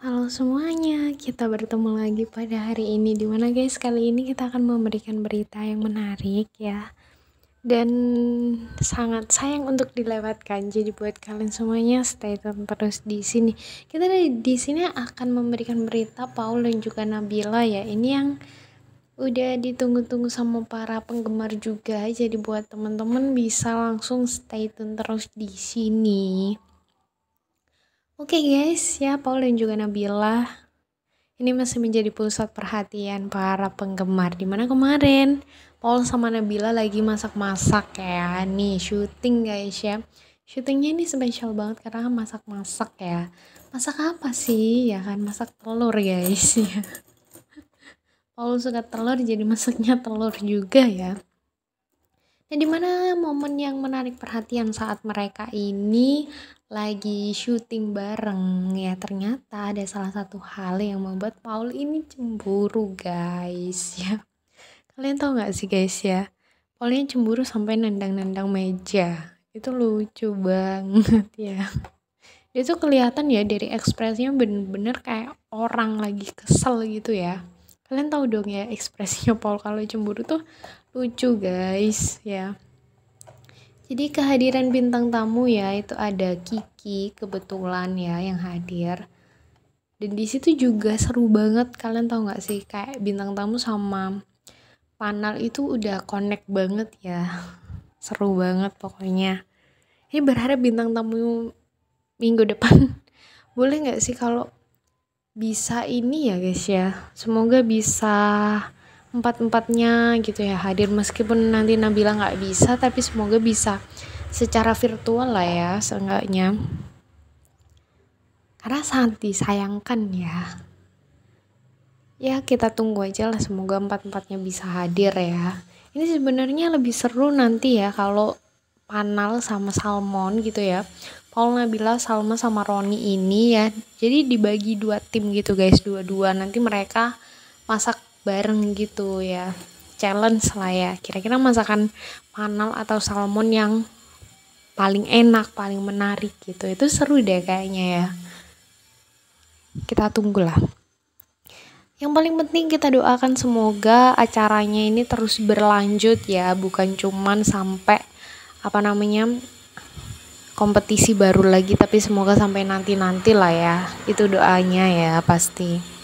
Halo semuanya, kita bertemu lagi pada hari ini di mana guys, kali ini kita akan memberikan berita yang menarik ya Dan sangat sayang untuk dilewatkan Jadi buat kalian semuanya stay tune terus di sini Kita di sini akan memberikan berita Paul dan juga Nabila ya Ini yang udah ditunggu-tunggu sama para penggemar juga Jadi buat teman-teman bisa langsung stay tune terus di sini Oke okay guys, ya Paul dan juga Nabila ini masih menjadi pusat perhatian para penggemar. Dimana kemarin Paul sama Nabila lagi masak-masak ya, nih syuting guys ya. Syutingnya ini spesial banget karena masak-masak ya. Masak apa sih? Ya kan masak telur guys ya. Paul suka telur jadi masaknya telur juga ya di mana momen yang menarik perhatian saat mereka ini lagi syuting bareng ya ternyata ada salah satu hal yang membuat Paul ini cemburu guys ya kalian tau gak sih guys ya Paulnya cemburu sampai nendang-nendang meja itu lucu banget ya dia tuh kelihatan ya dari ekspresinya bener-bener kayak orang lagi kesel gitu ya kalian tahu dong ya ekspresinya Paul kalau cemburu tuh lucu guys ya jadi kehadiran bintang tamu ya itu ada Kiki kebetulan ya yang hadir dan di situ juga seru banget kalian tau nggak sih kayak bintang tamu sama panel itu udah connect banget ya seru banget pokoknya ini berharap bintang tamu minggu depan boleh nggak sih kalau bisa ini ya guys ya semoga bisa empat-empatnya gitu ya hadir meskipun nanti Nabila nggak bisa tapi semoga bisa secara virtual lah ya seenggaknya karena sangat disayangkan ya ya kita tunggu aja lah semoga empat-empatnya bisa hadir ya ini sebenarnya lebih seru nanti ya kalau panal sama salmon gitu ya Paul Nabila Salma sama Roni ini ya jadi dibagi dua tim gitu guys dua-dua nanti mereka masak bareng gitu ya challenge lah ya kira-kira masakan panal atau salmon yang paling enak paling menarik gitu itu seru deh kayaknya ya kita tunggulah yang paling penting kita doakan semoga acaranya ini terus berlanjut ya bukan cuman sampai apa namanya kompetisi baru lagi tapi semoga sampai nanti nanti lah ya itu doanya ya pasti